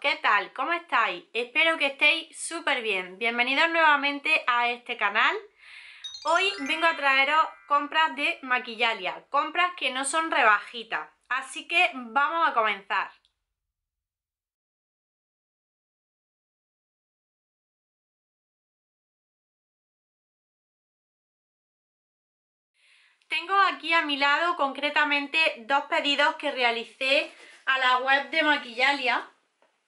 ¿qué tal? ¿Cómo estáis? Espero que estéis súper bien. Bienvenidos nuevamente a este canal. Hoy vengo a traeros compras de maquillalia, compras que no son rebajitas. Así que vamos a comenzar. Tengo aquí a mi lado concretamente dos pedidos que realicé a la web de Maquillalia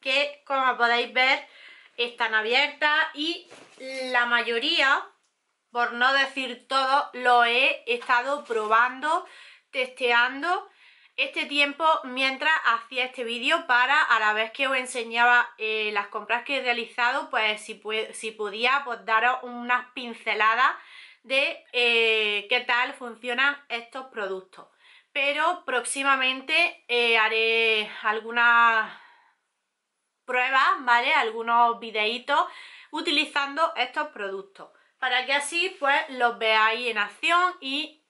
que como podéis ver están abiertas y la mayoría, por no decir todo, lo he estado probando, testeando este tiempo mientras hacía este vídeo para a la vez que os enseñaba eh, las compras que he realizado, pues si, si podía pues daros unas pinceladas de eh, qué tal funcionan estos productos. Pero próximamente eh, haré algunas pruebas, ¿vale? Algunos videitos utilizando estos productos para que así pues los veáis en acción y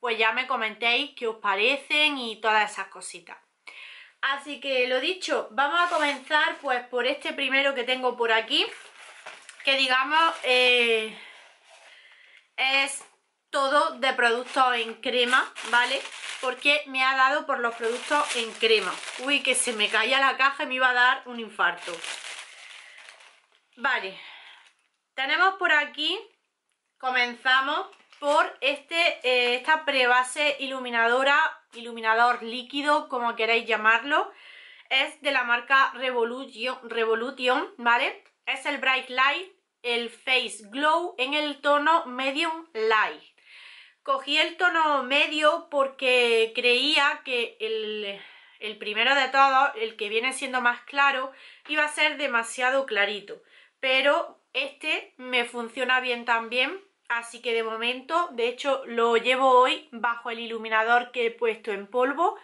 pues ya me comentéis qué os parecen y todas esas cositas. Así que lo dicho, vamos a comenzar pues por este primero que tengo por aquí, que digamos eh, es todo de productos en crema, ¿vale? Porque me ha dado por los productos en crema. Uy, que se me caía la caja y me iba a dar un infarto. Vale, tenemos por aquí, comenzamos por este, eh, esta prebase iluminadora, iluminador líquido, como queráis llamarlo. Es de la marca Revolution ¿vale? Es el Bright Light el Face Glow en el tono Medium Light. Cogí el tono medio porque creía que el, primero de todos, el que viene siendo más claro, iba a ser demasiado clarito. Pero este me funciona bien también, así que de momento, de hecho lo llevo hoy bajo el iluminador que he puesto en polvo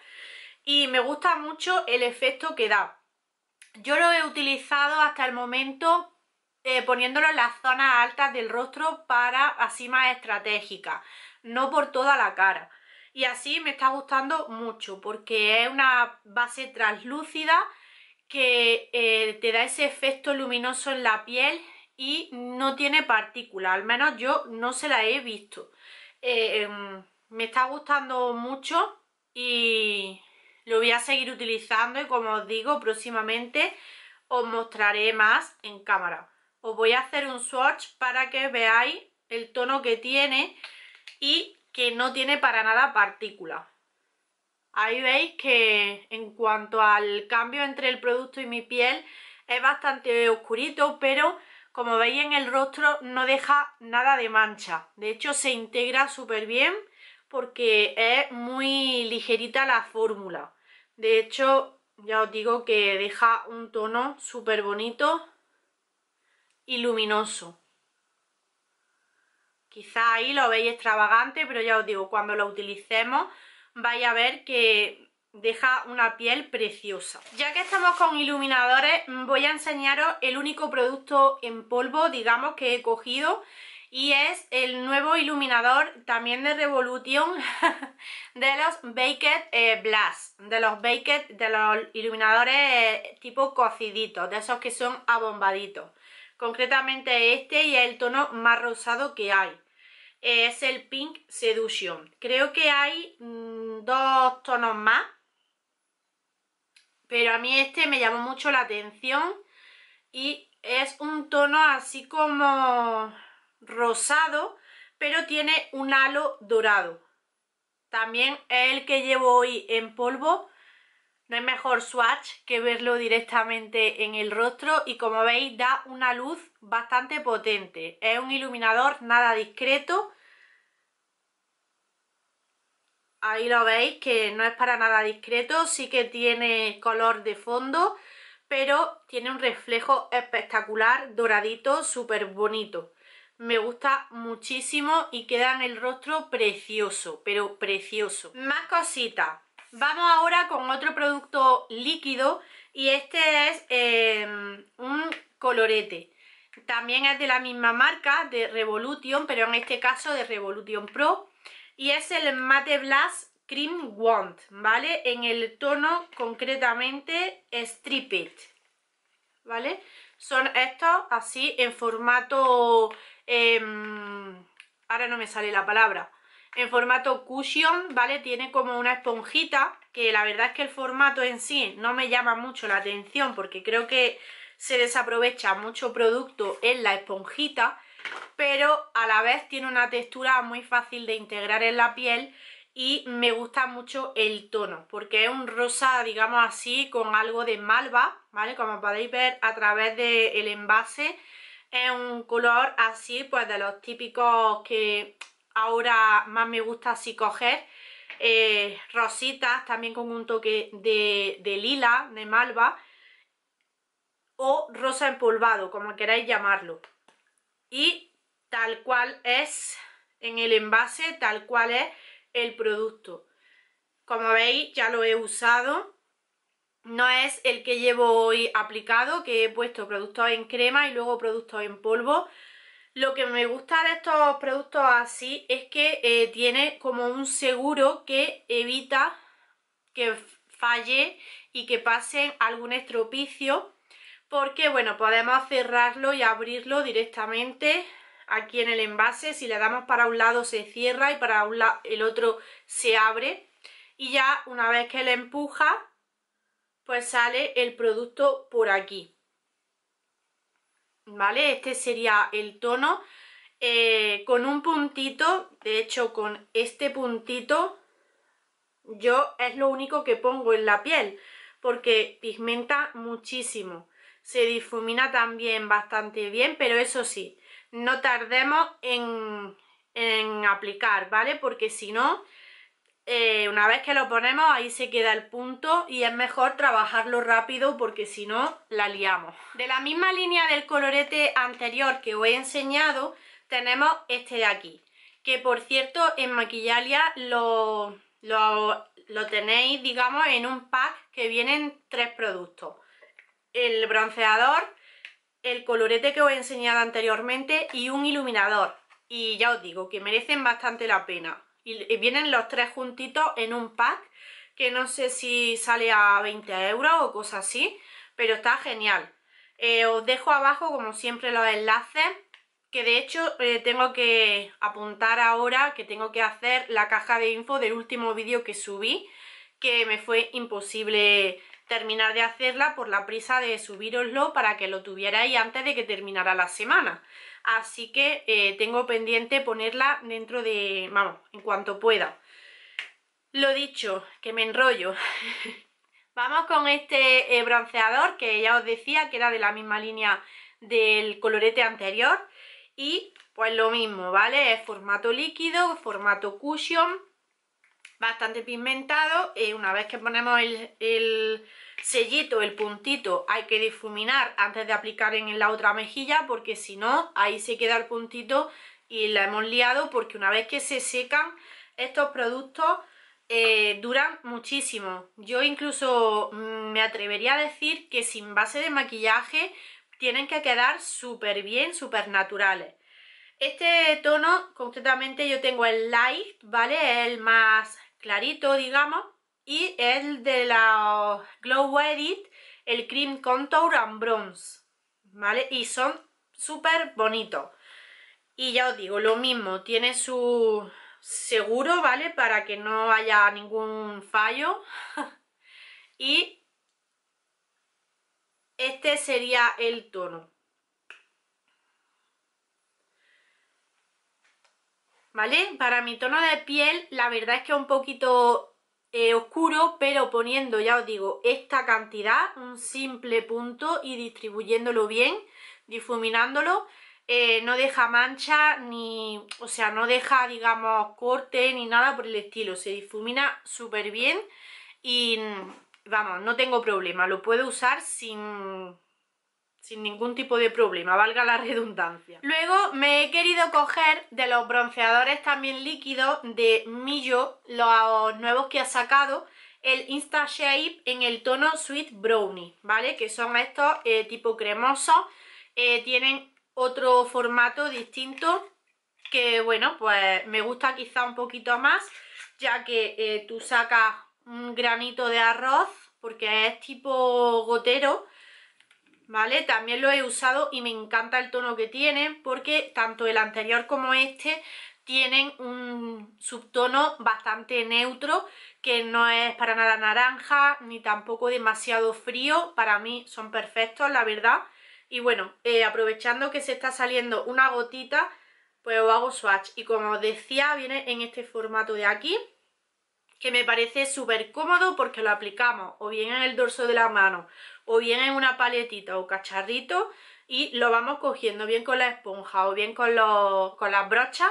y me gusta mucho el efecto que da. Yo lo he utilizado hasta el momento eh, poniéndolo en las zonas altas del rostro para así más estratégica no por toda la cara. Y así me está gustando mucho porque es una base translúcida que eh, te da ese efecto luminoso en la piel y no tiene partícula al menos yo no se la he visto. Eh, em, me está gustando mucho y lo voy a seguir utilizando y como os digo próximamente os mostraré más en cámara. Os voy a hacer un swatch para que veáis el tono que tiene y que no tiene para nada partícula. Ahí veis que en cuanto al cambio entre el producto y mi piel es bastante oscurito, pero como veis en el rostro no deja nada de mancha. De hecho se integra súper bien porque es muy ligerita la fórmula. De hecho, ya os digo que deja un tono súper bonito y luminoso. Quizá ahí lo veis extravagante, pero ya os digo, cuando lo utilicemos vais a ver que deja una piel preciosa. Ya que estamos con iluminadores, voy a enseñaros el único producto en polvo, digamos, que he cogido y es el nuevo iluminador también de Revolution de los Baked eh, de los Baked, de los iluminadores eh, tipo cociditos, de esos que son abombaditos. Concretamente este y el tono más rosado que hay es el Pink Seduction. Creo que hay mm, dos tonos más, pero a mí este me llamó mucho la atención y es un tono así como rosado, pero tiene un halo dorado. También es el que llevo hoy en polvo. No es mejor swatch que verlo directamente en el rostro y como veis da una luz bastante potente. Es un iluminador nada discreto ahí lo veis que no es para nada discreto, sí que tiene color de fondo, pero tiene un reflejo espectacular, doradito, súper bonito. Me gusta muchísimo y queda en el rostro precioso, pero precioso. Más cositas. Vamos ahora con otro producto líquido y este es em, un colorete. También es de la misma marca, de Revolution, pero en este caso de Revolution Pro y es el Matte Blast Cream Wand, ¿vale? En el tono concretamente Stripped, ¿vale? Son estos así en formato... Em, ahora no me sale la palabra. En formato cushion, ¿vale? Tiene como una esponjita, que la verdad es que el formato en sí no me llama mucho la atención porque creo que se desaprovecha mucho producto en la esponjita pero a la vez tiene una textura muy fácil de integrar en la piel y me gusta mucho el tono, porque es un rosa, digamos así, con algo de malva, ¿vale? Como podéis ver a través del envase, es un color así, pues de los típicos que ahora más me gusta así coger, eh, rositas, también con un toque de, lila, de malva, o rosa empolvado, como queráis llamarlo. Y tal cual es en el envase, tal cual es el producto. Como veis, ya lo he usado. No es el que llevo hoy aplicado, que he puesto productos en crema y luego productos en polvo. Lo que me gusta de estos productos así es que eh, tiene como un seguro que evita que falle y que pasen algún estropicio porque bueno podemos cerrarlo y abrirlo directamente aquí en el envase, si la damos para un lado se cierra y para el otro se abre y ya una vez que le empuja pues sale el producto por aquí ¿vale? Este sería el tono eh, con un puntito, de hecho con este puntito yo es lo único que pongo en la piel porque pigmenta muchísimo, se difumina también bastante bien, pero eso sí, no tardemos en, aplicar, ¿vale? Porque si no, eh, una vez que lo ponemos ahí se queda el punto y es mejor trabajarlo rápido porque si no la liamos. De la misma línea del colorete anterior que os he enseñado tenemos este de aquí, que por cierto en Maquillalia lo, lo tenéis digamos en un pack que vienen tres productos. El bronceador, el colorete que os he enseñado anteriormente y un iluminador. Y ya os digo que merecen bastante la pena. Y vienen los tres juntitos en un pack, que no sé si sale a 20 euros o cosas así, pero está genial. Eh, os dejo abajo, como siempre, los enlaces, que de hecho eh, tengo que apuntar ahora que tengo que hacer la caja de info del último vídeo que subí, que me fue imposible terminar de hacerla por la prisa de subiroslo para que lo tuvierais antes de que terminara la semana. Así que eh, tengo pendiente ponerla dentro de... vamos, en cuanto pueda. Lo dicho, que me enrollo. Vamos con este eh, bronceador que ya os decía que era de la misma línea del colorete anterior y pues lo mismo, ¿vale? Es formato líquido, formato cushion bastante pigmentado. y una vez que ponemos el, sellito, el puntito, hay que difuminar antes de aplicar en la otra mejilla porque si no, ahí se queda el puntito y la hemos liado porque una vez que se secan estos productos eh, duran muchísimo. Yo incluso mm, me atrevería a decir que sin base de maquillaje tienen que quedar súper bien, súper naturales. Este tono, concretamente yo tengo el light, ¿vale? El más clarito, digamos. Y el de la Glow Edit, el Cream Contour and Bronze, ¿vale? Y son súper bonitos. Y ya os digo, lo mismo, tiene su seguro, ¿vale? Para que no haya ningún fallo. y este sería el tono. ¿vale? Para mi tono de piel la verdad es que es un poquito eh, oscuro, pero poniendo, ya os digo, esta cantidad, un simple punto y distribuyéndolo bien, difuminándolo, eh, no deja mancha ni, o sea, no deja, digamos, corte ni nada por el estilo, se difumina súper bien y, vamos, no tengo problema, lo puedo usar sin sin ningún tipo de problema, valga la redundancia. Luego me he querido coger de los bronceadores también líquidos de Millo, los nuevos que ha sacado, el Insta Shape en el tono Sweet Brownie, ¿vale? Que son estos eh, tipo cremosos, eh, tienen otro formato distinto que, bueno, pues me gusta quizá un poquito más, ya que eh, tú sacas un granito de arroz, porque es tipo gotero, ¿vale? También lo he usado y me encanta el tono que tiene porque tanto el anterior como este tienen un subtono bastante neutro que no es para nada naranja ni tampoco demasiado frío, para mí son perfectos la verdad y bueno, eh, aprovechando que se está saliendo una gotita pues os hago swatch y como os decía viene en este formato de aquí que me parece súper cómodo porque lo aplicamos o bien en el dorso de la mano o bien en una paletita o cacharrito y lo vamos cogiendo bien con la esponja o bien con, los, con las brochas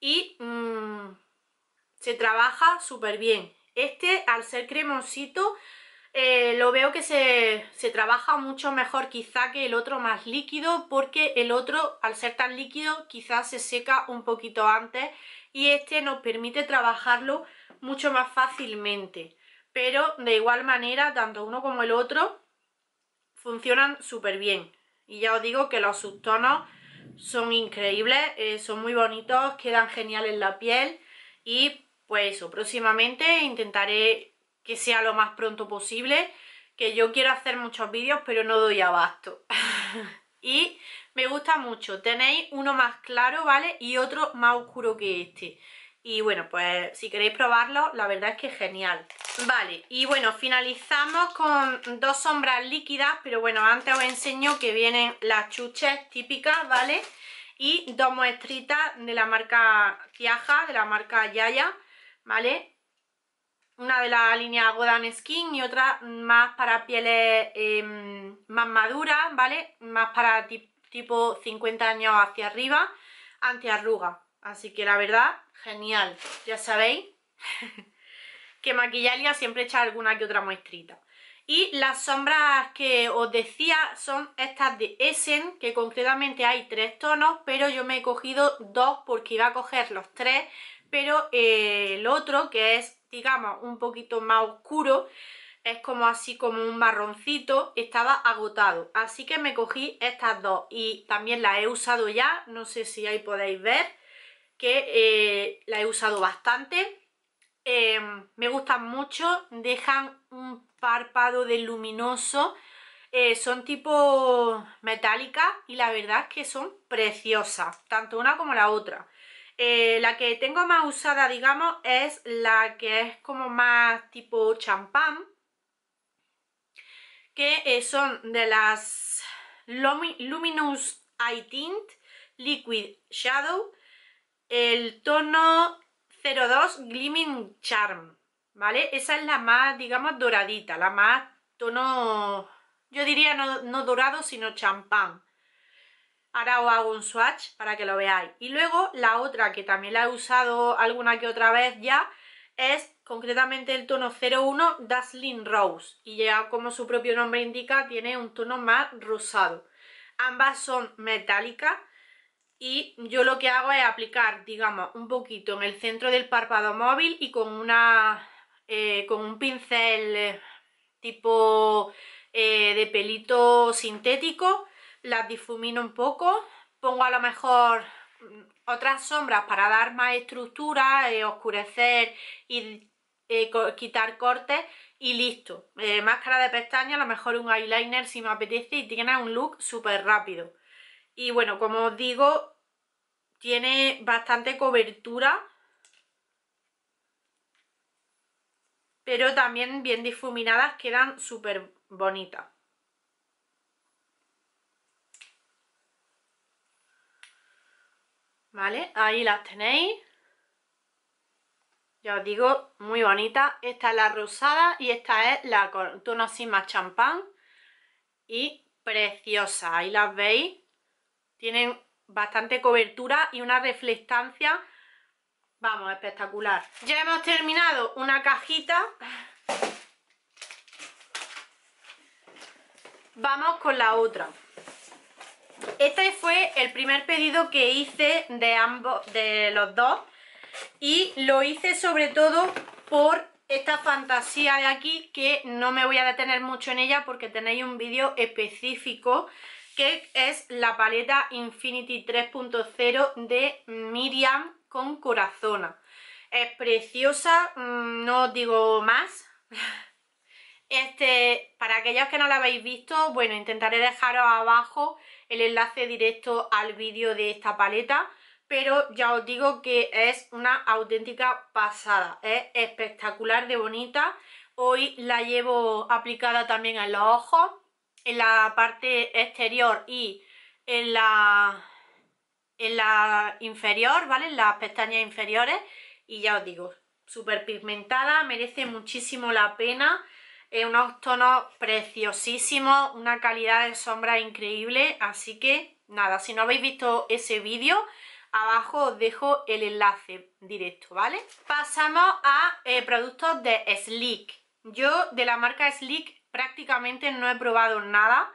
y mm, se trabaja súper bien. Este, al ser cremosito, eh, lo veo que se, se, trabaja mucho mejor quizá que el otro más líquido porque el otro al ser tan líquido quizás se seca un poquito antes y este nos permite trabajarlo mucho más fácilmente pero de igual manera tanto uno como el otro funcionan súper bien. Y ya os digo que los subtonos son increíbles, eh, son muy bonitos, quedan geniales en la piel y pues eso, próximamente intentaré que sea lo más pronto posible, que yo quiero hacer muchos vídeos pero no doy abasto. y me gusta mucho, tenéis uno más claro, ¿vale? Y otro más oscuro que este. Y bueno, pues si queréis probarlo, la verdad es que es genial. Vale, y bueno, finalizamos con dos sombras líquidas, pero bueno, antes os enseño que vienen las chuches típicas, ¿vale? Y dos muestritas de la marca Tiaja, de la marca Yaya, ¿vale? Una de la línea Godan Skin y otra más para pieles em, más maduras, ¿vale? Más para tipo 50 años hacia arriba, antiarruga. Así que la verdad, Genial, ya sabéis que maquillalia siempre echa alguna que otra muestrita. Y las sombras que os decía son estas de Essen, que concretamente hay tres tonos, pero yo me he cogido dos porque iba a coger los tres, pero eh, el otro, que es, digamos, un poquito más oscuro, es como así como un marroncito, estaba agotado. Así que me cogí estas dos y también las he usado ya, no sé si ahí podéis ver que eh, la he usado bastante. Em, me gustan mucho, dejan un párpado de luminoso. Eh, son tipo metálica y la verdad es que son preciosas, tanto una como la otra. Eh, la que tengo más usada, digamos, es la que es como más tipo champán, que son de las Luminous Eye Tint Liquid Shadow el tono 02 Gleaming Charm, ¿vale? Esa es la más, digamos, doradita, la más tono, yo diría no, dorado, sino champán. Ahora os hago un swatch para que lo veáis. Y luego la otra, que también la he usado alguna que otra vez ya, es concretamente el tono 01 Dazzling Rose. Y ya como su propio nombre indica, tiene un tono más rosado. Ambas son metálicas y yo lo que hago es aplicar, digamos, un poquito en el centro del párpado móvil y con una eh, con un pincel eh, tipo eh, de pelito sintético las difumino un poco, pongo a lo mejor mm, otras sombras para dar más estructura, oscurecer y quitar cortes y listo. máscara de pestaña, a lo mejor un eyeliner si me apetece y tiene un look súper rápido. Y bueno, como os digo, tiene bastante cobertura pero también bien difuminadas quedan súper bonitas ¿vale? ahí las tenéis ya os digo, muy bonita esta es la rosada y esta es la con tono más champán y preciosa, ahí las veis tienen bastante cobertura y una reflectancia, vamos, espectacular. Ya hemos terminado una cajita. Vamos con la otra. Este fue el primer pedido que hice de ambos, de los dos. Y lo hice sobre todo por esta fantasía de aquí, que no me voy a detener mucho en ella porque tenéis un vídeo específico que es la paleta Infinity 3.0 de Miriam con corazona. Es preciosa, mm, no os digo más. Este, para aquellos que no la habéis visto, bueno, intentaré dejaros abajo el enlace directo al vídeo de esta paleta, pero ya os digo que es una auténtica pasada, es espectacular de bonita. Hoy la llevo aplicada también en los ojos en la parte exterior y en la, en la inferior, ¿vale? En las pestañas inferiores y ya os digo, súper pigmentada, merece muchísimo la pena, es unos tonos preciosísimos, una calidad de sombra increíble, así que nada, si no habéis visto ese vídeo, abajo os dejo el enlace directo, ¿vale? Pasamos a eh, productos de Sleek, yo de la marca Sleek prácticamente no he probado nada.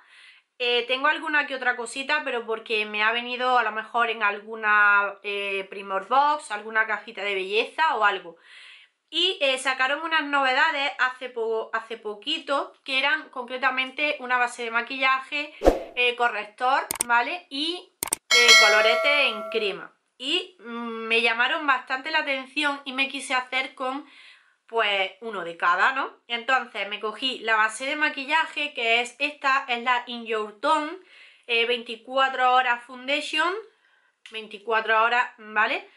Eh, tengo alguna que otra cosita, pero porque me ha venido a lo mejor en alguna Primer eh, Primor Box, alguna cajita de belleza o algo. Y eh, sacaron unas novedades hace, poco hace poquito, que eran completamente una base de maquillaje, corrector, ¿vale? Y colorete en crema. Y mm, me llamaron bastante la atención y me quise hacer con pues uno de cada, ¿no? Entonces me cogí la base de maquillaje que es esta, es la In Your Tone 24 eh, horas foundation, 24 horas, ¿vale?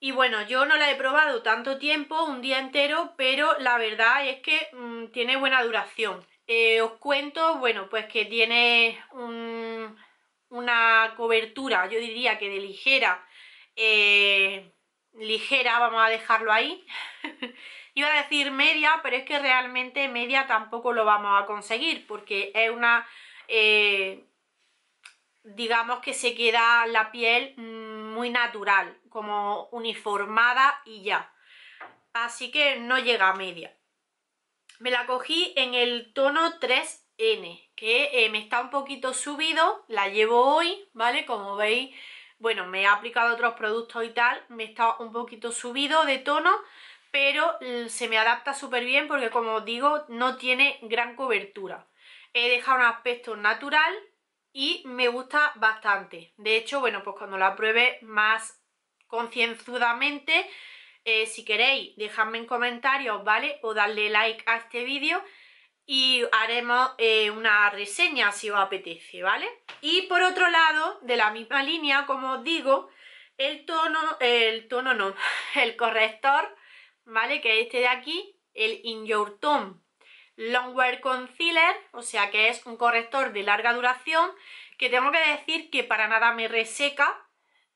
Y bueno, yo no la he probado tanto tiempo, un día entero, pero la verdad es que mm, tiene buena duración. Eh, os cuento, bueno, pues que tiene una cobertura, yo diría que de ligera, eh, ligera, vamos a dejarlo ahí. Iba a decir media, pero es que realmente media tampoco lo vamos a conseguir porque es una... Eh, digamos que se queda la piel mm, muy natural, como uniformada y ya. Así que no llega a media. Me la cogí en el tono 3N, que eh, me está un poquito subido, la llevo hoy, ¿vale? Como veis bueno, me he aplicado otros productos y tal, me estado un poquito subido de tono, pero mm, se me adapta súper bien porque como os digo, no tiene gran cobertura. He dejado un aspecto natural y me gusta bastante. De hecho, bueno, pues cuando la pruebe más concienzudamente, eh, si queréis, dejadme en comentarios, ¿vale? O darle like a este vídeo y haremos eh, una reseña si os apetece, ¿vale? Y por otro lado, de la misma línea, como os digo, el tono, el tono no, el corrector, ¿vale? Que es este de aquí, el In Your Tone Longwear Concealer, o sea que es un corrector de larga duración, que tengo que decir que para nada me reseca,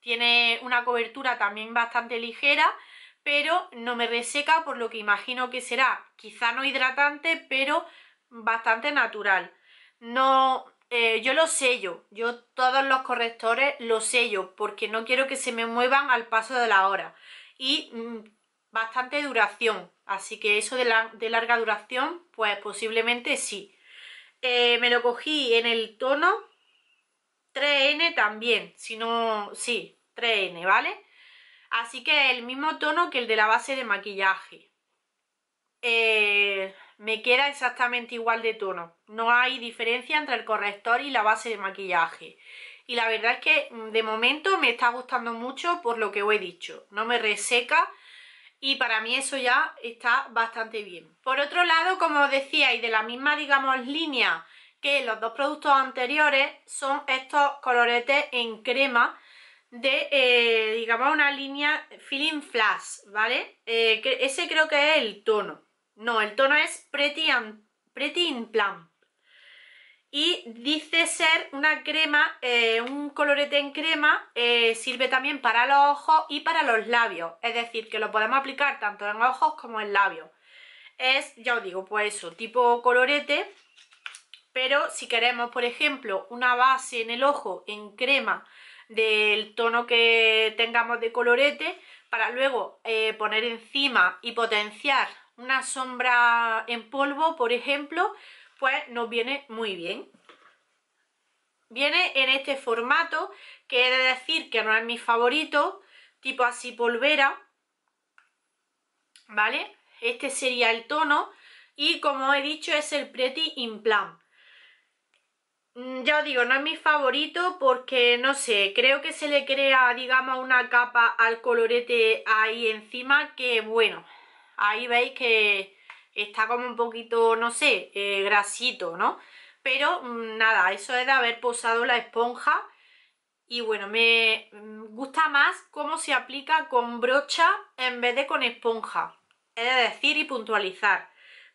tiene una cobertura también bastante ligera, pero no me reseca por lo que imagino que será quizá no hidratante pero bastante natural no eh, yo lo sello yo todos los correctores lo sello porque no quiero que se me muevan al paso de la hora y mm, bastante duración así que eso de, larga duración pues posiblemente sí eh, me lo cogí en el tono 3N también, si no, sí, 3N, ¿vale? Así que el mismo tono que el de la base de maquillaje. Eh, me queda exactamente igual de tono. No hay diferencia entre el corrector y la base de maquillaje. Y la verdad es que mm, de momento me está gustando mucho por lo que os he dicho. No me reseca y para mí eso ya está bastante bien. Por otro lado, como os decía, y de la misma, digamos, línea que los dos productos anteriores, son estos coloretes en crema de, eh, digamos, una línea Feeling Flash, ¿vale? Eh, ese creo que es el tono. No, el tono es Pretty, and, plan Y dice ser una crema, eh, un colorete en crema, sirve también para los ojos y para los labios. Es decir, que lo podemos aplicar tanto en ojos como en labios. Es, ya os digo, pues eso, tipo colorete. Pero si queremos, por ejemplo, una base en el ojo en crema del tono que tengamos de colorete para luego eh, poner encima y potenciar una sombra en polvo, por ejemplo, pues nos viene muy bien. Viene en este formato, que he de decir que no es mi favorito, tipo así polvera, ¿vale? Este sería el tono y como he dicho es el Pretty Implant. Mm, ya digo, no es mi favorito porque, no sé, creo que se le crea, digamos, una capa al colorete ahí encima que, bueno, ahí veis que está como un poquito, no sé, eh, grasito, ¿no? Pero mm, nada, eso es de haber posado la esponja y bueno, me mm, gusta más cómo se aplica con brocha en vez de con esponja. Es de decir y puntualizar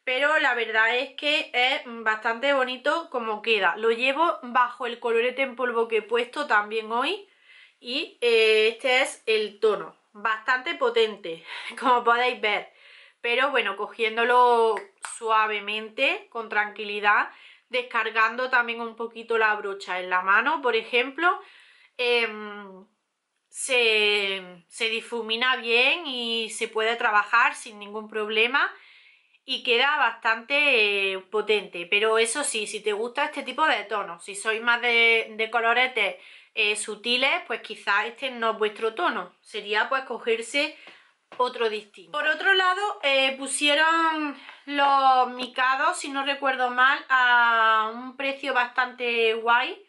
pero la verdad es que es bastante bonito como queda. Lo llevo bajo el colorete en polvo que he puesto también hoy y eh, este es el tono, bastante potente, como podéis ver. Pero bueno, cogiéndolo suavemente, con tranquilidad, descargando también un poquito la brocha en la mano, por ejemplo, em, se difumina bien y se puede trabajar sin ningún problema y queda bastante eh, potente. Pero eso sí, si te gusta este tipo de tonos, si sois más de, de coloretes eh, sutiles, pues quizás este no es vuestro tono. Sería pues cogerse otro distinto. Por otro lado, eh, pusieron los micados, si no recuerdo mal, a un precio bastante guay.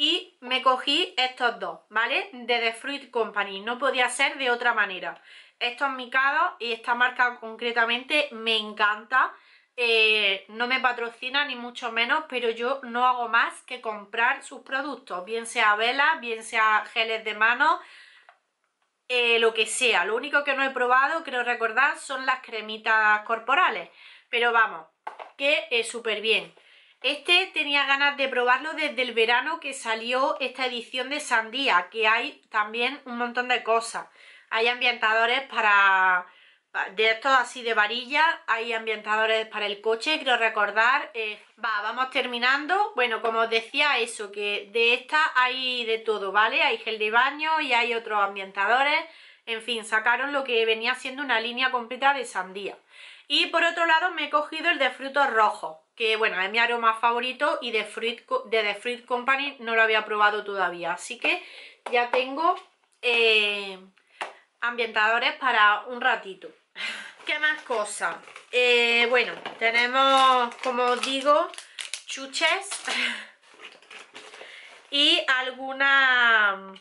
Y me cogí estos dos, ¿vale? De The Fruit Company, no podía ser de otra manera. Esto es micados y esta marca concretamente me encanta. Eh, no me patrocina ni mucho menos, pero yo no hago más que comprar sus productos, bien sea velas, bien sea geles de mano, eh, lo que sea. Lo único que no he probado, creo recordar, son las cremitas corporales, pero vamos, que es súper bien. Este tenía ganas de probarlo desde el verano que salió esta edición de sandía, que hay también un montón de cosas. Hay ambientadores para, de estos así de varilla, hay ambientadores para el coche, Quiero recordar. Eh, va, vamos terminando. Bueno, como os decía eso, que de esta hay de todo, ¿vale? Hay gel de baño y hay otros ambientadores. En fin, sacaron lo que venía siendo una línea completa de sandía. Y por otro lado me he cogido el de frutos rojos, que bueno, es mi aroma favorito y de, Fruit, de The Fruit Company no lo había probado todavía. Así que ya tengo... Eh, ambientadores para un ratito ¿Qué más cosas? Eh, bueno, tenemos, como os digo, chuches y algunas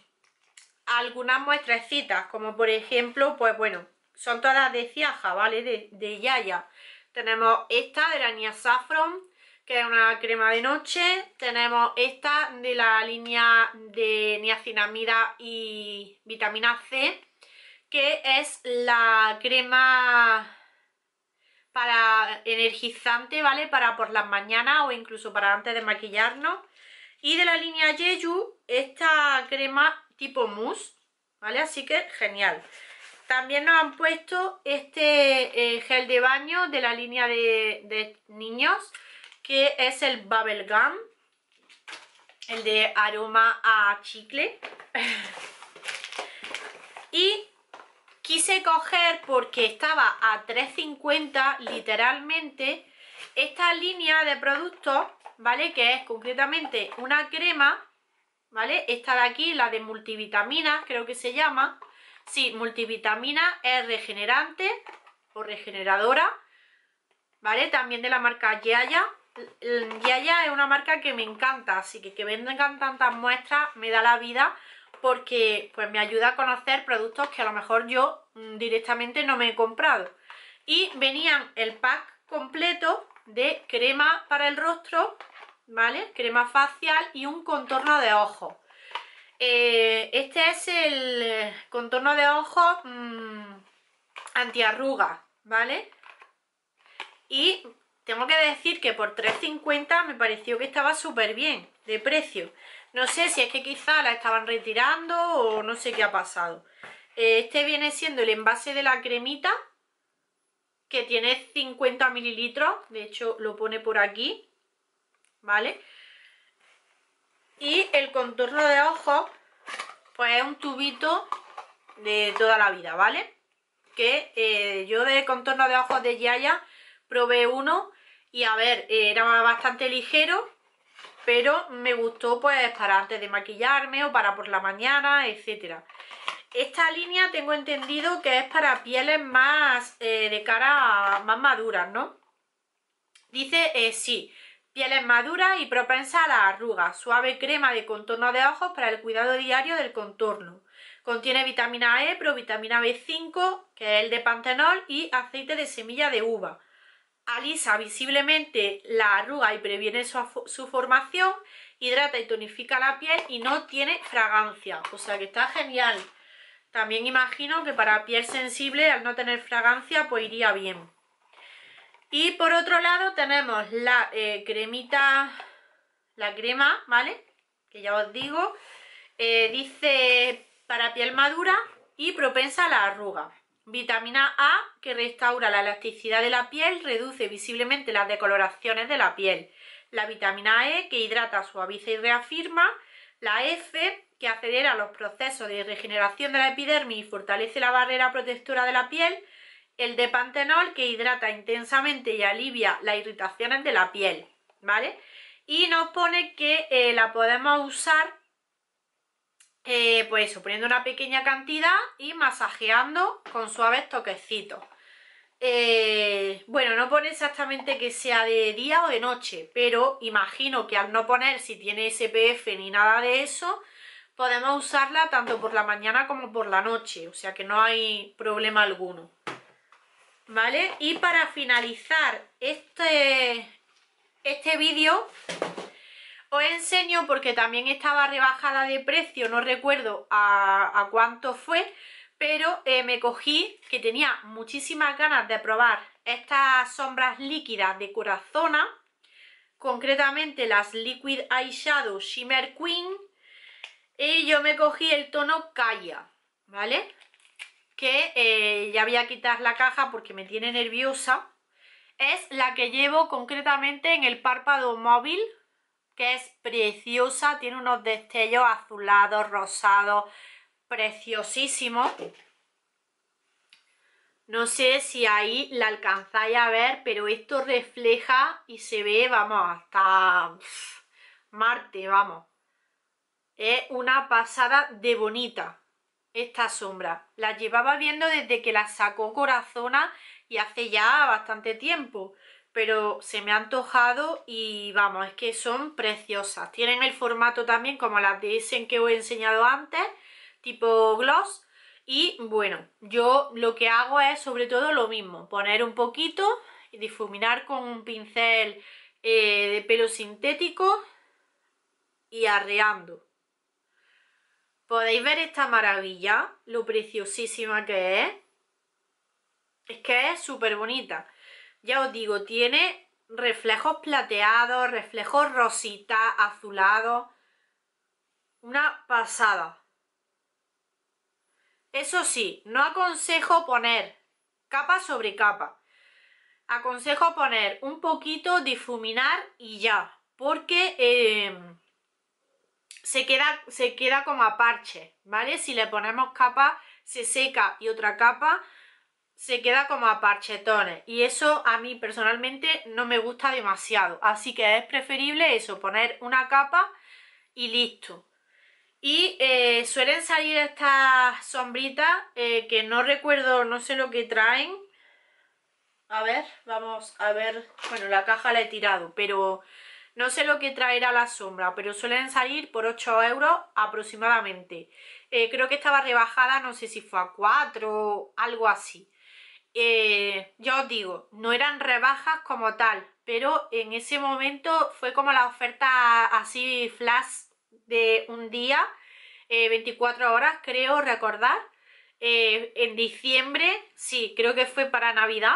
algunas muestrecitas, como por ejemplo, pues bueno, son todas de ciaja, ¿vale? De, yaya. Tenemos esta de la línea Saffron, que es una crema de noche. Tenemos esta de la línea de niacinamida y vitamina C que es la crema para energizante, ¿vale? Para por las mañanas o incluso para antes de maquillarnos. Y de la línea Jeju, esta crema tipo mousse, ¿vale? Así que genial. También nos han puesto este eh, gel de baño de la línea de, de niños, que es el Bubble Gum, el de aroma a chicle. y quise coger porque estaba a 3.50 literalmente esta línea de productos, ¿vale? Que es concretamente una crema, ¿vale? Esta de aquí, la de multivitamina, creo que se llama. Sí, multivitamina es regenerante o regeneradora, ¿vale? También de la marca Yaya. Yaya es una marca que me encanta, así que que vendan tantas muestras me da la vida porque pues me ayuda a conocer productos que a lo mejor yo mm, directamente no me he comprado. Y venían el pack completo de crema para el rostro, ¿vale? Crema facial y un contorno de ojos. Eh, este es el eh, contorno de ojos antiarrugas, mm, antiarruga, ¿vale? Y tengo que decir que por 3,50 me pareció que estaba súper bien de precio. No sé si es que quizá la estaban retirando o no sé qué ha pasado. Eh, este viene siendo el envase de la cremita, que tiene 50 mililitros. De hecho, lo pone por aquí, ¿vale? Y el contorno de ojos, pues es un tubito de toda la vida, ¿vale? Que eh, yo de contorno de ojos de Yaya probé uno y a ver, era bastante ligero pero me gustó pues para antes de maquillarme o para por la mañana, etc. Esta línea tengo entendido que es para pieles más eh, de cara más maduras, ¿no? Dice, eh, sí, pieles maduras y propensas a las arrugas, suave crema de contorno de ojos para el cuidado diario del contorno. Contiene vitamina E, provitamina B5, que es el de pantenol, y aceite de semilla de uva alisa visiblemente la arruga y previene su, formación, hidrata y tonifica la piel y no tiene fragancia, o sea que está genial. También imagino que para piel sensible, al no tener fragancia, pues iría bien. Y por otro lado tenemos la eh, cremita, la crema, ¿vale? Que ya os digo, eh, dice para piel madura y propensa a la arruga. Vitamina A que restaura la elasticidad de la piel, reduce visiblemente las decoloraciones de la piel. La vitamina E que hidrata, suaviza y reafirma. La F que acelera los procesos de regeneración de la epidermis y fortalece la barrera protectora de la piel. El de pantenol que hidrata intensamente y alivia las irritaciones de la piel. ¿Vale? Y nos pone que eh, la podemos usar eh, pues eso, poniendo una pequeña cantidad y masajeando con suaves toquecitos. Eh, bueno, no pone exactamente que sea de día o de noche, pero imagino que al no poner si tiene SPF ni nada de eso, podemos usarla tanto por la mañana como por la noche, o sea que no hay problema alguno. ¿Vale? Y para finalizar este, este vídeo, os enseño porque también estaba rebajada de precio, no recuerdo a, cuánto fue, pero eh, me cogí que tenía muchísimas ganas de probar estas sombras líquidas de Corazona, concretamente las Liquid Eyeshadow Shimmer Queen, y yo me cogí el tono Kaya, ¿vale? Que eh, ya voy a quitar la caja porque me tiene nerviosa. Es la que llevo concretamente en el párpado móvil, que es preciosa, tiene unos destellos azulados, rosados, preciosísimos. No sé si ahí la alcanzáis a ver, pero esto refleja y se ve, vamos, hasta Marte, vamos. Es una pasada de bonita esta sombra. La llevaba viendo desde que la sacó Corazona y hace ya bastante tiempo pero se me ha antojado y vamos, es que son preciosas. Tienen el formato también como las de que os he enseñado antes, tipo gloss. Y bueno, yo lo que hago es sobre todo lo mismo, poner un poquito y difuminar con un pincel eh, de pelo sintético y arreando. Podéis ver esta maravilla, lo preciosísima que es. Es que es súper bonita. Ya os digo, tiene reflejos plateados, reflejos rosita, azulado, Una pasada. Eso sí, no aconsejo poner capa sobre capa. Aconsejo poner un poquito, difuminar y ya. Porque em, se, queda, se queda como a parche, ¿vale? Si le ponemos capa, se seca y otra capa se queda como a parchetones y eso a mí personalmente no me gusta demasiado así que es preferible eso, poner una capa y listo y eh, suelen salir estas sombritas eh, que no recuerdo, no sé lo que traen a ver, vamos a ver bueno la caja la he tirado pero no sé lo que traerá la sombra pero suelen salir por 8 euros aproximadamente eh, creo que estaba rebajada, no sé si fue a 4 algo así eh, ya os digo, no eran rebajas como tal, pero en ese momento fue como la oferta así flash de un día, 24 eh, horas creo recordar, eh, en diciembre, sí, creo que fue para Navidad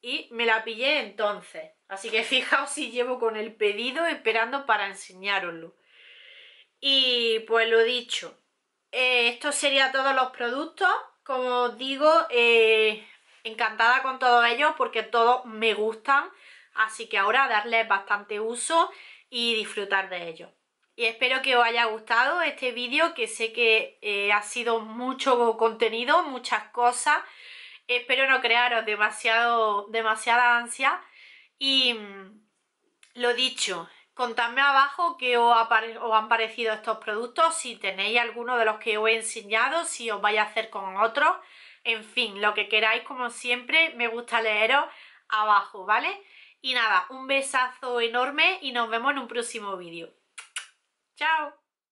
y me la pillé entonces. Así que fijaos si llevo con el pedido esperando para enseñároslo. Y pues lo dicho, eh, esto sería todos los productos. Como os digo, encantada con todos ellos porque todos me gustan, así que ahora darles bastante uso y disfrutar de ellos. Y espero que os haya gustado este vídeo, que sé que eh, ha sido mucho contenido, muchas cosas. Espero no crearos demasiado, demasiada ansia. Y mm, lo dicho, contadme abajo qué os, os, han parecido estos productos, si tenéis alguno de los que os he enseñado, si os vais a hacer con otros. En fin, lo que queráis, como siempre, me gusta leeros abajo, ¿vale? Y nada, un besazo enorme y nos vemos en un próximo vídeo. ¡Chao!